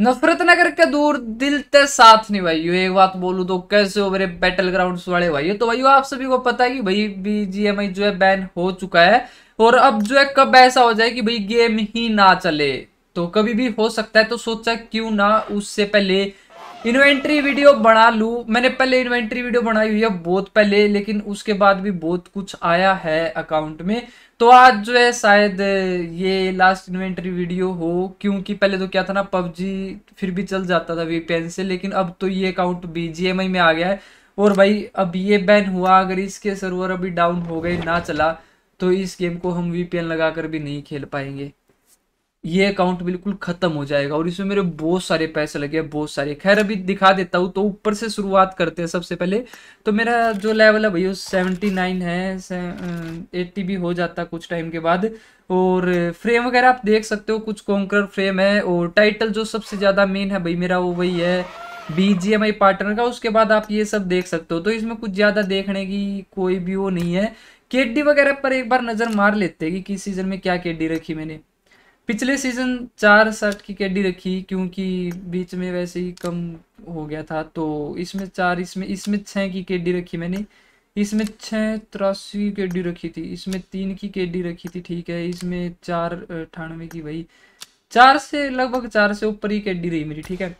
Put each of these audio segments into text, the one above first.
नफरत ना करके दूर दिल ते साथ नहीं भाई एक बात बोलू तो कैसे हो मेरे बैटल ग्राउंड वाले भाई तो भाई आप सभी को पता है कि भाई बीजीएमआई जो है बैन हो चुका है और अब जो है कब ऐसा हो जाए कि भाई गेम ही ना चले तो कभी भी हो सकता है तो सोचा क्यों ना उससे पहले इन्वेंट्री वीडियो बना लूँ मैंने पहले इन्वेंट्री वीडियो बनाई हुई है बहुत पहले लेकिन उसके बाद भी बहुत कुछ आया है अकाउंट में तो आज जो है शायद ये लास्ट इन्वेंट्री वीडियो हो क्योंकि पहले तो क्या था ना पबजी फिर भी चल जाता था वीपीएन से लेकिन अब तो ये अकाउंट बीजीएमआई में आ गया है और भाई अब ये बैन हुआ अगर इसके सर्वर अभी डाउन हो गए ना चला तो इस गेम को हम वीपीएन लगाकर भी नहीं खेल पाएंगे ये अकाउंट बिल्कुल ख़त्म हो जाएगा और इसमें मेरे बहुत सारे पैसे लगे बहुत सारे खैर अभी दिखा देता हूँ तो ऊपर से शुरुआत करते हैं सबसे पहले तो मेरा जो लेवल है भैया सेवेंटी नाइन है एट्टी भी हो जाता कुछ टाइम के बाद और फ्रेम वगैरह आप देख सकते हो कुछ कॉन्कर फ्रेम है और टाइटल जो सबसे ज़्यादा मेन है भाई मेरा वो वही है B G M I partner का उसके बाद आप ये सब देख सकते हो तो इसमें कुछ ज़्यादा देखने की कोई भी वो नहीं है केडी वगैरह पर एक बार नज़र मार लेते हैं कि किस सीज़न में क्या केडी रखी मैंने पिछले सीजन चार साठ की कैडी रखी क्योंकि बीच में वैसे ही कम हो गया था तो इसमें चार इसमें इसमें छः की कैडी रखी मैंने इसमें छः तिरासी की कैडी रखी थी इसमें तीन की कैडी रखी थी ठीक है इसमें चार अठानवे की वही चार से लगभग चार से ऊपर ही कैडी रही मेरी ठीक है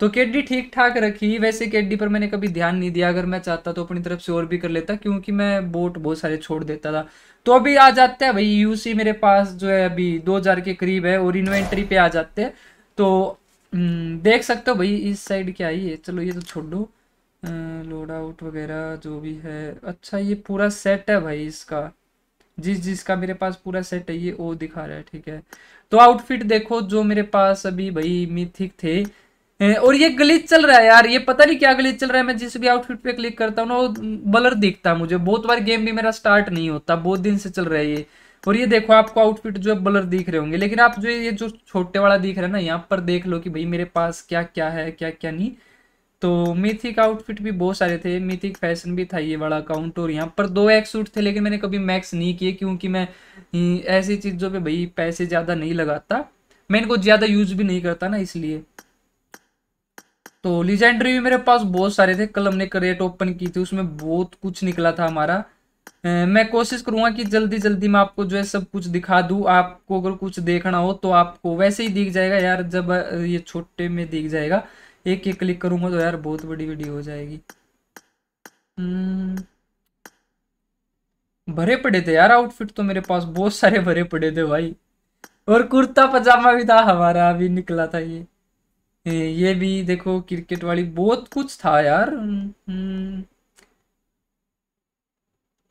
तो केडी ठीक ठाक रखी वैसे केडी पर मैंने कभी ध्यान नहीं दिया अगर मैं चाहता तो अपनी तरफ से और भी कर लेता क्योंकि मैं बोट बहुत सारे छोड़ देता था तो अभी आ जाते हैं भाई यूसी मेरे पास जो है अभी 2000 के करीब है और इन्वेंट्री पे आ जाते हैं तो हम्म, देख सकते हो भाई इस साइड क्या ही है चलो ये तो छोड़ दो लोड आउट वगैरह जो भी है अच्छा ये पूरा सेट है भाई इसका जिस जिसका मेरे पास पूरा सेट है ये वो दिखा रहा है ठीक है तो आउटफिट देखो जो मेरे पास अभी भाई मिथिक थे और ये गलीच चल रहा है यार ये पता नहीं क्या गलीच चल रहा है मैं जिस भी आउटफिट पे क्लिक करता हूँ ना वो बलर दिखता है मुझे बहुत बार गेम भी मेरा स्टार्ट नहीं होता बहुत दिन से चल रहा है ये और ये देखो आपको आउटफिट जो है बलर दिख रहे होंगे लेकिन आप जो ये जो छोटे वाला दिख रहा है ना यहाँ पर देख लो कि भाई मेरे पास क्या क्या है क्या क्या नहीं तो मिथिक आउटफिट भी बहुत सारे थे मिथिक फैशन भी था ये वाला अकाउंट और यहाँ पर दो एक सूट थे लेकिन मैंने कभी मैक्स नहीं किए क्योंकि मैं हम्म, ऐसी चीज़ों पे भाई पैसे ज़्यादा नहीं लगाता मैं इनको ज़्यादा यूज भी नहीं करता ना इसलिए तो लिजेंडरी भी मेरे पास बहुत सारे थे कल हमने करेट ओपन की थी उसमें बहुत कुछ निकला था हमारा मैं कोशिश करूंगा कि जल्दी जल्दी मैं आपको जो है सब कुछ दिखा दू आपको अगर कुछ देखना हो तो आपको वैसे ही दिख जाएगा यार जब ये छोटे में दिख जाएगा एक एक क्लिक करूंगा तो यार बहुत बड़ी वीडियो हो जाएगी हम्म, भरे पड़े थे यार आउटफिट तो मेरे पास बहुत सारे भरे पड़े थे भाई और कुर्ता पजामा भी था हमारा अभी निकला था ये ये भी देखो क्रिकेट वाली बहुत कुछ था यार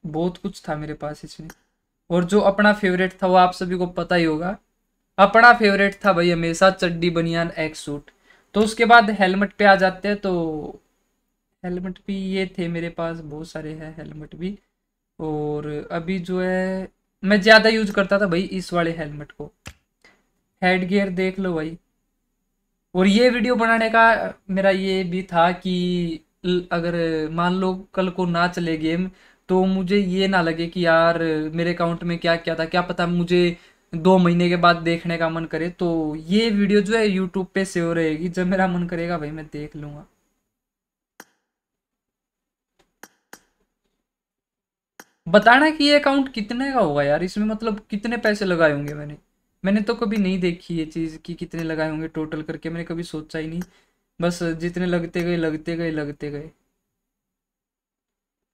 बहुत कुछ था मेरे पास इसमें और जो अपना फेवरेट था वो आप सभी को पता ही होगा अपना फेवरेट था भाई हमेशा चड्डी बनियान एक सूट तो उसके बाद हेलमेट पे आ जाते हैं तो हेलमेट भी ये थे मेरे पास बहुत सारे हैं हेलमेट भी और अभी जो है मैं ज़्यादा यूज करता था भाई इस वाले हेलमेट को हेड गियर देख लो भाई और ये वीडियो बनाने का मेरा ये भी था कि अगर मान लो कल को ना चले गेम तो मुझे ये ना लगे कि यार मेरे अकाउंट में क्या क्या था क्या पता मुझे दो महीने के बाद देखने का मन करे तो ये वीडियो जो है यूट्यूब पे सेव रहेगी जब मेरा मन करेगा भाई मैं देख लूँगा बताना कि ये अकाउंट कितने का होगा यार इसमें मतलब कितने पैसे लगाए होंगे मैंने मैंने तो कभी नहीं देखी ये चीज़ कि कितने लगाए होंगे टोटल करके मैंने कभी सोचा ही नहीं बस जितने लगते गए लगते गए लगते गए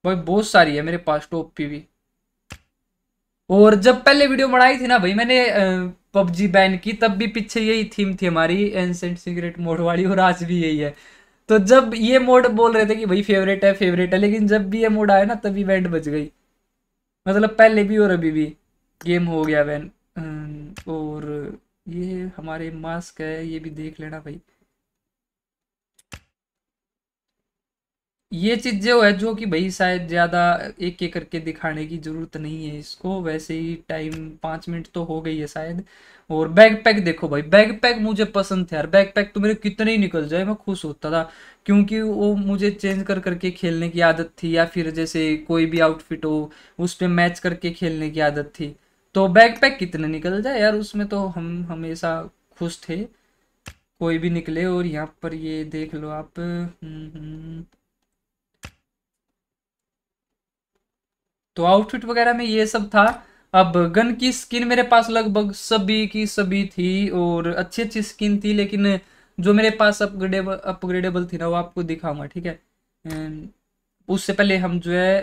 भाई बहुत सारी है मेरे पास टॉप तो पी भी और जब पहले वीडियो बनाई थी ना भाई मैंने पबजी बैन की तब भी पीछे यही थीम थी हमारी एनसेंट सिगरेट मोड वाली और आज भी यही है तो जब ये मोड बोल रहे थे कि भाई फेवरेट है फेवरेट है लेकिन जब भी ये मोड आया ना तब बैंड बच गई मतलब पहले भी और अभी भी गेम हो गया बैंड और ये हमारे मास्क है ये भी देख लेना भाई ये चीज जो है जो कि भाई शायद ज्यादा एक एक करके दिखाने की जरूरत नहीं है इसको वैसे ही टाइम पांच मिनट तो हो गई है शायद और बैग पैक देखो भाई बैग पैक मुझे पसंद था यार बैग पैक तो मेरे कितने ही निकल जाए मैं खुश होता था क्योंकि वो मुझे चेंज कर करके खेलने की आदत थी या फिर जैसे कोई भी आउटफिट हो उस पर मैच करके खेलने की आदत थी तो बैकपैक कितने निकल जाए यार उसमें तो हम हमेशा खुश थे कोई भी निकले और यहाँ पर ये देख लो आप हम्म, हम्म। तो आउटफिट वगैरह में ये सब था अब गन की स्किन मेरे पास लगभग सभी की सभी थी और अच्छी अच्छी स्किन थी लेकिन जो मेरे पास अपग्रेडेबल अपग्रेडेबल थी ना वो आपको दिखाऊंगा ठीक है उससे पहले हम जो है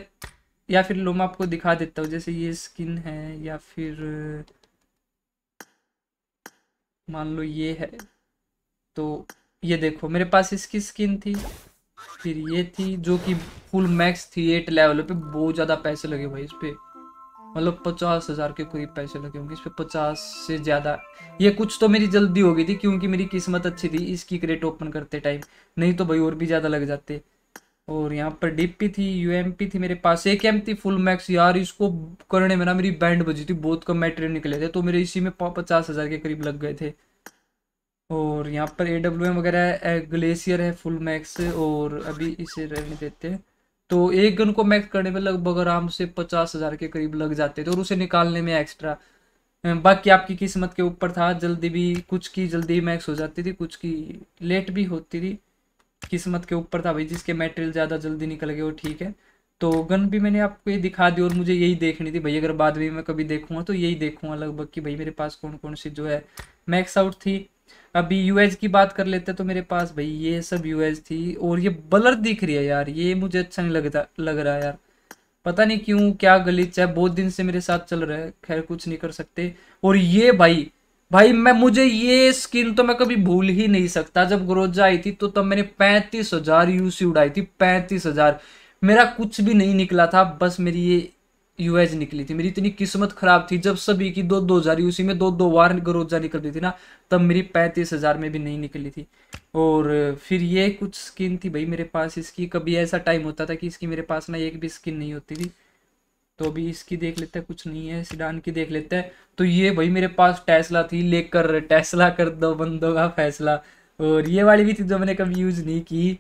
या फिर लो मैं आपको दिखा देता हूँ जैसे ये स्किन है या फिर मान लो ये है तो ये देखो मेरे पास इसकी स्किन थी फिर ये थी जो कि फुल मैक्स थी एट लेवल पे बहुत ज़्यादा पैसे लगे भाई इस पर मतलब पचास हज़ार के करीब पैसे लगे होंगे इस पर पचास से ज़्यादा ये कुछ तो मेरी जल्दी हो गई थी क्योंकि मेरी किस्मत अच्छी थी इसकी क्रेट ओपन करते टाइम नहीं तो भाई और भी ज़्यादा लग जाते और यहाँ पर डीपी थी यूएमपी थी मेरे पास एक एम थी फुल मैक्स यार इसको करने में ना मेरी बैंड बजी थी बहुत कम मेटेरियल निकले थे तो मेरे इसी में पचास हज़ार के करीब लग गए थे और यहाँ पर ए डब्ल्यू एम वगैरह ग्लेशियर है फुल मैक्स और अभी इसे रहने देते हैं तो एक गन को मैक्स करने में लगभग आराम से पचास हज़ार के करीब लग जाते थे और उसे निकालने में एक्स्ट्रा बाकी आपकी किस्मत के ऊपर था जल्दी भी कुछ की जल्दी मैक्स हो जाती थी कुछ की लेट भी होती थी किस्मत के ऊपर था भाई जिसके मेटेरियल ज़्यादा जल्दी निकल गए वो ठीक है तो गन भी मैंने आपको ये दिखा दी और मुझे यही देखनी थी भाई अगर बाद में मैं कभी देखूंगा तो यही देखूंगा लगभग कि भाई मेरे पास कौन कौन सी जो है मैक्स आउट थी अभी यूएज की बात कर लेते हैं तो मेरे पास भाई ये सब यूएज थी और ये बलर दिख रही है यार ये मुझे अच्छा नहीं लगता लग रहा यार पता नहीं क्यों क्या गलीच है बहुत दिन से मेरे साथ चल रहा है खैर कुछ नहीं कर सकते और ये भाई भाई मैं मुझे ये स्किन तो मैं कभी भूल ही नहीं सकता जब ग्रोजा आई थी तो तब तो मैंने पैंतीस हजार यूसी उड़ाई थी पैंतीस हजार मेरा कुछ भी नहीं निकला था बस मेरी ये यूएज निकली थी मेरी इतनी किस्मत खराब थी जब सभी की दो दो हजार यूसी में दो दो बार ग्रोजा निकलती थी ना तब मेरी पैंतीस हजार में भी नहीं निकली थी और फिर ये कुछ स्किन थी भाई मेरे पास इसकी कभी ऐसा टाइम होता था कि इसकी मेरे पास ना एक भी स्किन नहीं होती थी तो अभी इसकी देख लेते हैं कुछ नहीं है सिडान की देख लेते हैं तो ये भाई मेरे पास टेस्ला थी लेकर टेस्ला कर दो बंदों का फैसला और ये वाली भी थी जो मैंने कभी यूज़ नहीं की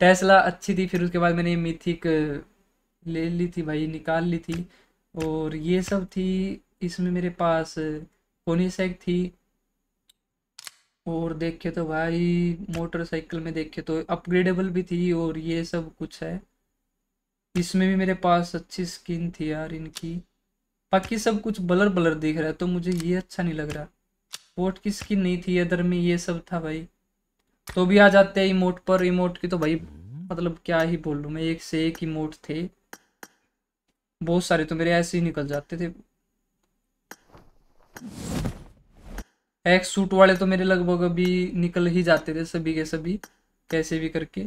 टेस्ला अच्छी थी फिर उसके बाद मैंने मिथिक ले ली थी भाई निकाल ली थी और ये सब थी इसमें मेरे पास पोनीसेक थी और देखे तो भाई मोटरसाइकिल में देखे तो अपग्रेडेबल भी थी और ये सब कुछ है इसमें भी मेरे पास अच्छी स्किन थी यार इनकी बाकी सब कुछ ब्लर ब्लर दिख रहा है तो मुझे ये अच्छा नहीं लग रहा वोट की स्किन नहीं थी इधर में ये सब था भाई तो भी आ जाते हैं इमोट पर इमोट की तो भाई मतलब क्या ही बोल लू मैं एक से एक इमोट थे बहुत सारे तो मेरे ऐसे ही निकल जाते थे एक्स सूट वाले तो मेरे लगभग अभी निकल ही जाते थे सभी के सभी कैसे भी करके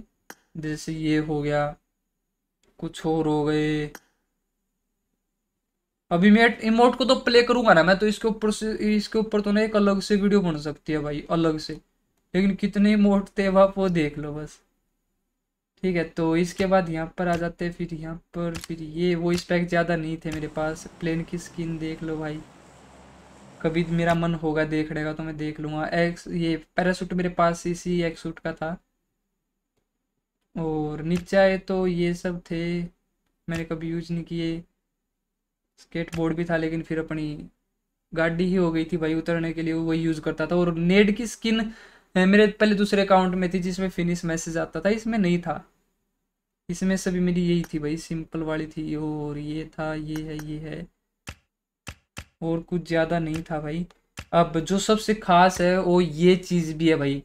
जैसे ये हो गया कुछ और हो गए अभी मैं इमोट को तो प्ले करूंगा ना मैं तो इसके ऊपर से इसके ऊपर तो ना एक अलग से वीडियो बन सकती है भाई अलग से लेकिन कितने इमोट थे आप वो देख लो बस ठीक है तो इसके बाद यहाँ पर आ जाते हैं फिर यहाँ पर फिर ये वो स्पैक ज़्यादा नहीं थे मेरे पास प्लेन की स्किन देख लो भाई कभी मेरा मन होगा देखने का तो मैं देख लूँगा एक्स ये पैरासूट मेरे पास इसी एक्सूट सूट का था और नीचे आए तो ये सब थे मैंने कभी यूज नहीं किए स्केट बोर्ड भी था लेकिन फिर अपनी गाड़ी ही हो गई थी भाई उतरने के लिए वही यूज़ करता था और नेड की स्किन मेरे पहले दूसरे अकाउंट में थी जिसमें फिनिश मैसेज आता था इसमें नहीं था इसमें सभी मेरी यही थी भाई सिंपल वाली थी और ये था ये है ये है और कुछ ज़्यादा नहीं था भाई अब जो सबसे खास है वो ये चीज़ भी है भाई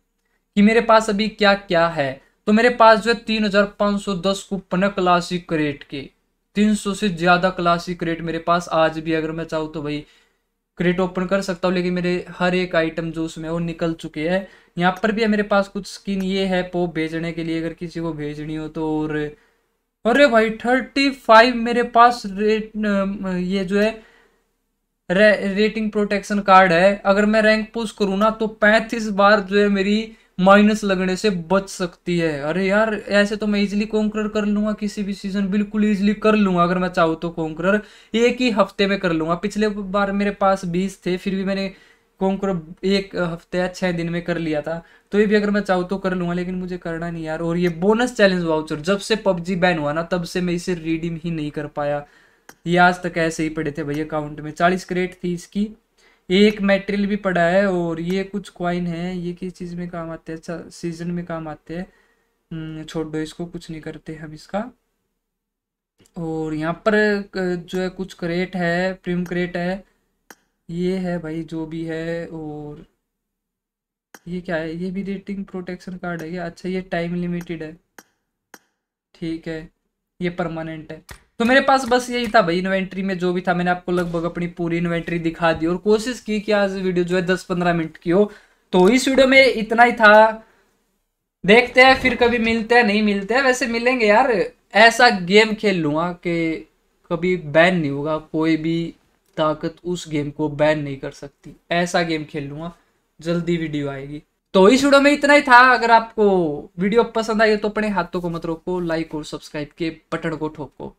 कि मेरे पास अभी क्या क्या है तो मेरे पास जो है तीन हजार पाँच सौ दस कूपन है क्लासिक रेट के तीन सौ से ज़्यादा क्लासिक रेट मेरे पास आज भी अगर मैं चाहूँ तो भाई क्रेट ओपन कर सकता हूँ लेकिन मेरे हर एक आइटम जो उसमें वो निकल चुके हैं यहाँ पर भी है मेरे पास कुछ स्किन ये है पो भेजने के लिए अगर किसी को भेजनी हो तो और अरे भाई थर्टी फाइव मेरे पास रेट ये जो है रे, रेटिंग प्रोटेक्शन कार्ड है अगर मैं रैंक पुश करूँ ना तो पैंतीस बार जो है मेरी माइनस लगने से बच सकती है अरे यार ऐसे तो मैं इजिली कॉन्क्रर कर लूंगा किसी भी सीजन बिल्कुल इजीली कर लूंगा अगर मैं चाहूँ तो कॉन्क्रर एक ही हफ्ते में कर लूंगा पिछले बार मेरे पास बीस थे फिर भी मैंने कॉन्क्रर एक हफ्ते या छः दिन में कर लिया था तो ये भी अगर मैं चाहूँ तो कर लूंगा लेकिन मुझे करना नहीं यार और ये बोनस चैलेंज वाउचर जब से पबजी बैन हुआ ना तब से मैं इसे रिडीम ही नहीं कर पाया ये आज तक ऐसे ही पड़े थे भैया अकाउंट में चालीस क्रेट थी इसकी एक मेटेरियल भी पड़ा है और ये कुछ क्वाइन है ये किस चीज़ में काम आते हैं अच्छा सीजन में काम आते हैं हम्म, छोड़ दो इसको कुछ नहीं करते हम इसका और यहाँ पर जो है कुछ क्रेट है प्रीम क्रेट है ये है भाई जो भी है और ये क्या है ये भी रेटिंग प्रोटेक्शन कार्ड है ये अच्छा ये टाइम लिमिटेड है ठीक है ये परमानेंट है तो मेरे पास बस यही था भाई इन्वेंट्री में जो भी था मैंने आपको लगभग अपनी पूरी इन्वेंट्री दिखा दी और कोशिश की कि आज वीडियो जो है दस पंद्रह मिनट की हो तो इस वीडियो में इतना ही था देखते हैं फिर कभी मिलते हैं नहीं मिलते हैं वैसे मिलेंगे यार ऐसा गेम खेल लूँगा कि कभी बैन नहीं होगा कोई भी ताकत उस गेम को बैन नहीं कर सकती ऐसा गेम खेल लूँगा जल्दी वीडियो आएगी तो इस वीडियो में इतना ही था अगर आपको वीडियो पसंद आई तो अपने हाथों को मत रोको लाइक और सब्सक्राइब के बटन को ठोको